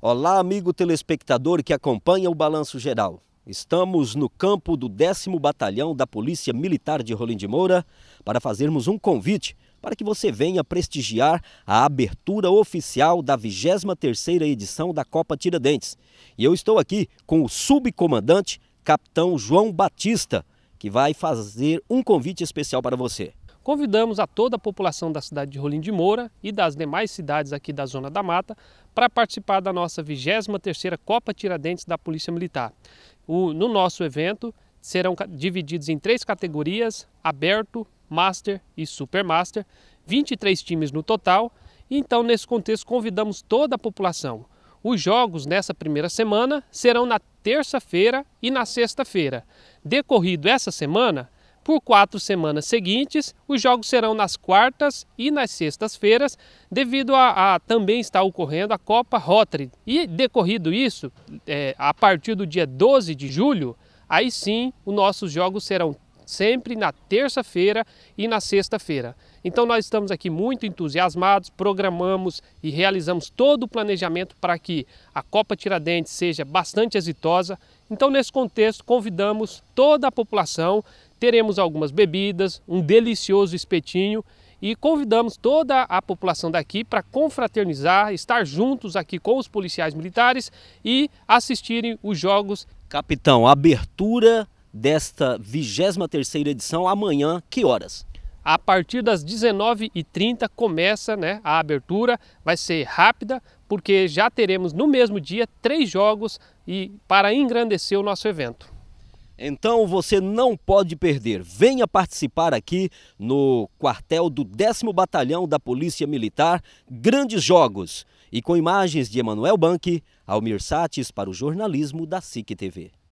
Olá, amigo telespectador que acompanha o Balanço Geral. Estamos no campo do 10 Batalhão da Polícia Militar de Rolim de Moura para fazermos um convite para que você venha prestigiar a abertura oficial da 23ª edição da Copa Tiradentes. E eu estou aqui com o subcomandante, capitão João Batista, que vai fazer um convite especial para você. Convidamos a toda a população da cidade de Rolim de Moura e das demais cidades aqui da Zona da Mata para participar da nossa 23ª Copa Tiradentes da Polícia Militar. O, no nosso evento serão divididos em três categorias, aberto, master e supermaster, 23 times no total. Então, nesse contexto, convidamos toda a população. Os jogos nessa primeira semana serão na terça-feira e na sexta-feira. Decorrido essa semana, por quatro semanas seguintes, os jogos serão nas quartas e nas sextas-feiras, devido a, a, também estar ocorrendo a Copa Rotary. E decorrido isso, é, a partir do dia 12 de julho, aí sim os nossos jogos serão sempre na terça-feira e na sexta-feira. Então nós estamos aqui muito entusiasmados, programamos e realizamos todo o planejamento para que a Copa Tiradentes seja bastante exitosa. Então nesse contexto convidamos toda a população, teremos algumas bebidas, um delicioso espetinho e convidamos toda a população daqui para confraternizar, estar juntos aqui com os policiais militares e assistirem os jogos. Capitão, abertura desta 23 edição, amanhã, que horas? A partir das 19h30 começa né, a abertura, vai ser rápida, porque já teremos no mesmo dia três jogos e para engrandecer o nosso evento. Então você não pode perder. Venha participar aqui no quartel do 10 Batalhão da Polícia Militar. Grandes jogos. E com imagens de Emanuel Banque, Almir Sates para o jornalismo da SIC TV.